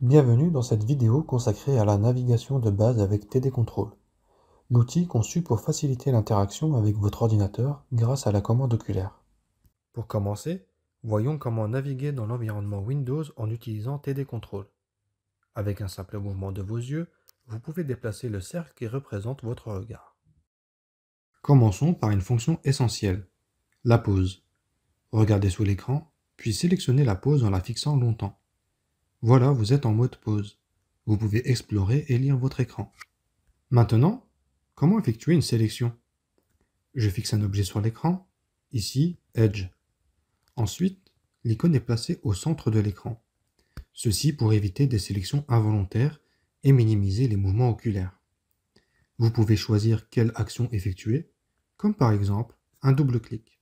Bienvenue dans cette vidéo consacrée à la navigation de base avec TD Control, l'outil conçu pour faciliter l'interaction avec votre ordinateur grâce à la commande oculaire. Pour commencer, voyons comment naviguer dans l'environnement Windows en utilisant TD Control. Avec un simple mouvement de vos yeux, vous pouvez déplacer le cercle qui représente votre regard. Commençons par une fonction essentielle, la pause. Regardez sous l'écran, puis sélectionnez la pause en la fixant longtemps. Voilà, vous êtes en mode pause. Vous pouvez explorer et lire votre écran. Maintenant, comment effectuer une sélection Je fixe un objet sur l'écran, ici Edge. Ensuite, l'icône est placée au centre de l'écran. Ceci pour éviter des sélections involontaires et minimiser les mouvements oculaires. Vous pouvez choisir quelle action effectuer, comme par exemple un double clic.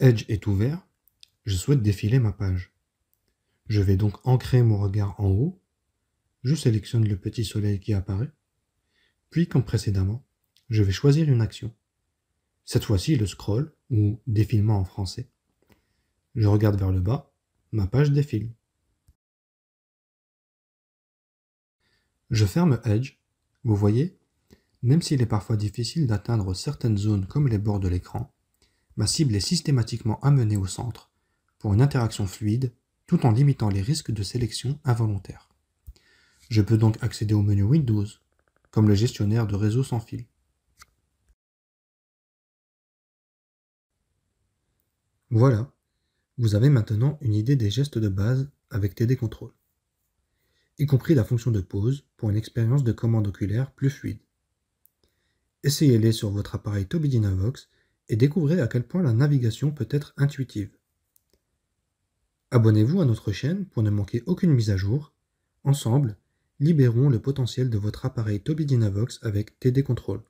Edge est ouvert, je souhaite défiler ma page. Je vais donc ancrer mon regard en haut, je sélectionne le petit soleil qui apparaît, puis comme précédemment, je vais choisir une action. Cette fois-ci le scroll, ou défilement en français. Je regarde vers le bas, ma page défile. Je ferme Edge, vous voyez, même s'il est parfois difficile d'atteindre certaines zones comme les bords de l'écran, ma cible est systématiquement amenée au centre pour une interaction fluide tout en limitant les risques de sélection involontaire. Je peux donc accéder au menu Windows, comme le gestionnaire de réseau sans fil. Voilà, vous avez maintenant une idée des gestes de base avec TD Control, y compris la fonction de pause pour une expérience de commande oculaire plus fluide. Essayez-les sur votre appareil Toby Dynavox et découvrez à quel point la navigation peut être intuitive. Abonnez-vous à notre chaîne pour ne manquer aucune mise à jour. Ensemble, libérons le potentiel de votre appareil Toby Dynavox avec TD Control.